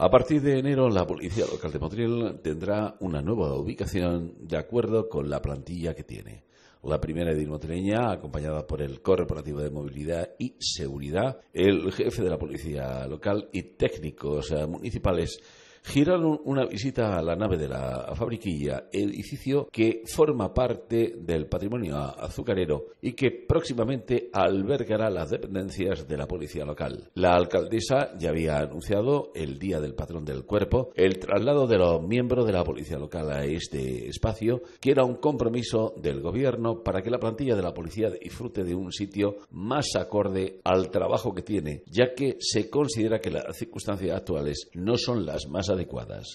A partir de enero, la Policía Local de Motril tendrá una nueva ubicación de acuerdo con la plantilla que tiene. La primera edil motreña, acompañada por el Corporativo de Movilidad y Seguridad, el jefe de la Policía Local y técnicos eh, municipales giraron una visita a la nave de la fabriquilla, edificio que forma parte del patrimonio azucarero y que próximamente albergará las dependencias de la policía local. La alcaldesa ya había anunciado el día del patrón del cuerpo el traslado de los miembros de la policía local a este espacio, que era un compromiso del gobierno para que la plantilla de la policía disfrute de un sitio más acorde al trabajo que tiene, ya que se considera que las circunstancias actuales no son las más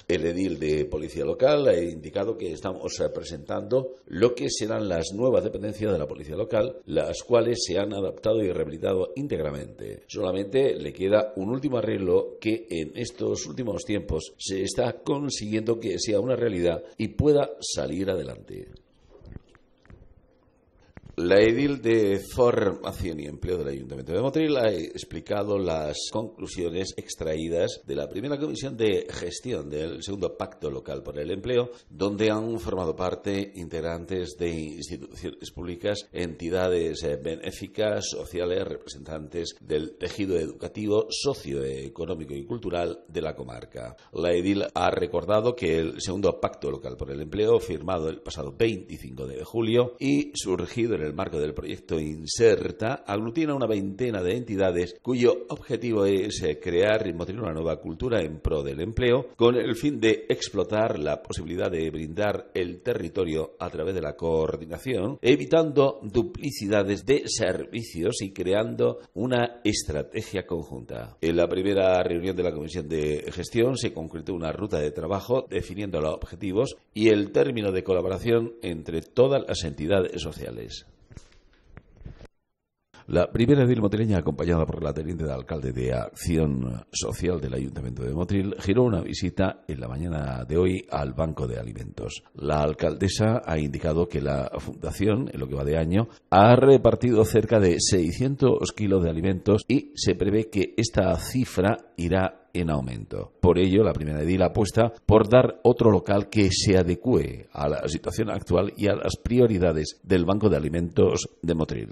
el edil de Policía Local ha indicado que estamos presentando lo que serán las nuevas dependencias de la Policía Local, las cuales se han adaptado y rehabilitado íntegramente. Solamente le queda un último arreglo que en estos últimos tiempos se está consiguiendo que sea una realidad y pueda salir adelante. La edil de Formación y Empleo del Ayuntamiento de Motril ha explicado las conclusiones extraídas de la primera comisión de gestión del segundo pacto local por el empleo, donde han formado parte integrantes de instituciones públicas, entidades eh, benéficas, sociales, representantes del tejido educativo, socioeconómico y cultural de la comarca. La edil ha recordado que el segundo pacto local por el empleo, firmado el pasado 25 de julio y surgido en el marco del proyecto Inserta, aglutina una veintena de entidades cuyo objetivo es eh, crear y motivar una nueva cultura en pro del empleo con el fin de explotar la posibilidad de brindar el territorio a través de la coordinación, evitando duplicidades de servicios y creando una estrategia conjunta. En la primera reunión de la Comisión de Gestión se concretó una ruta de trabajo definiendo los objetivos y el término de colaboración entre todas las entidades sociales. La primera edil motrileña, acompañada por la teniente de alcalde de Acción Social del Ayuntamiento de Motril, giró una visita en la mañana de hoy al Banco de Alimentos. La alcaldesa ha indicado que la fundación, en lo que va de año, ha repartido cerca de 600 kilos de alimentos y se prevé que esta cifra irá en aumento. Por ello, la primera edil apuesta por dar otro local que se adecue a la situación actual y a las prioridades del Banco de Alimentos de Motril.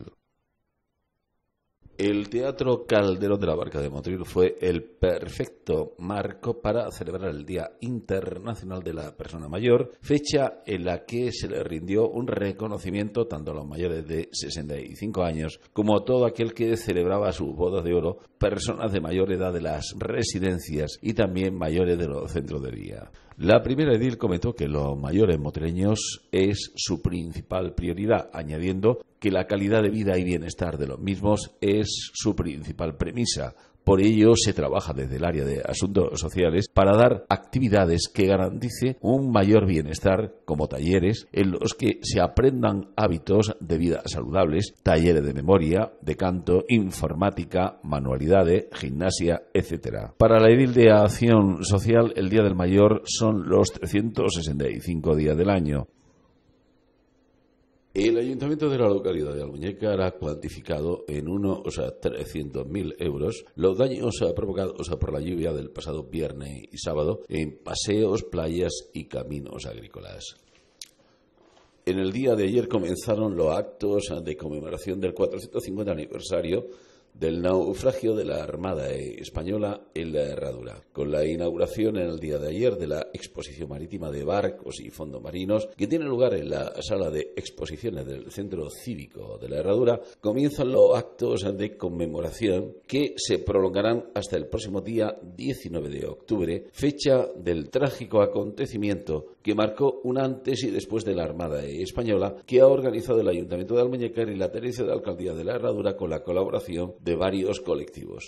El Teatro Calderón de la Barca de Motril fue el perfecto marco para celebrar el Día Internacional de la Persona Mayor, fecha en la que se le rindió un reconocimiento tanto a los mayores de 65 años como a todo aquel que celebraba sus bodas de oro, personas de mayor edad de las residencias y también mayores de los centros de día. La primera edil comentó que los mayores motreños es su principal prioridad, añadiendo que la calidad de vida y bienestar de los mismos es su principal premisa. Por ello se trabaja desde el área de asuntos sociales para dar actividades que garantice un mayor bienestar, como talleres en los que se aprendan hábitos de vida saludables, talleres de memoria, de canto, informática, manualidades, gimnasia, etc. Para la edil de acción social, el Día del Mayor son los 365 días del año. El ayuntamiento de la localidad de Almuñécar ha cuantificado en unos o sea, 300.000 euros los daños provocados por la lluvia del pasado viernes y sábado en paseos, playas y caminos agrícolas. En el día de ayer comenzaron los actos de conmemoración del 450 aniversario del naufragio de la Armada Española en la Herradura, con la inauguración en el día de ayer de la exposición marítima de barcos y fondos marinos que tiene lugar en la sala de exposiciones del Centro Cívico de la Herradura, comienzan los actos de conmemoración que se prolongarán hasta el próximo día 19 de octubre, fecha del trágico acontecimiento que marcó un antes y después de la Armada Española que ha organizado el Ayuntamiento de Almuñécar y la Terencia de Alcaldía de la Herradura con la colaboración de varios colectivos.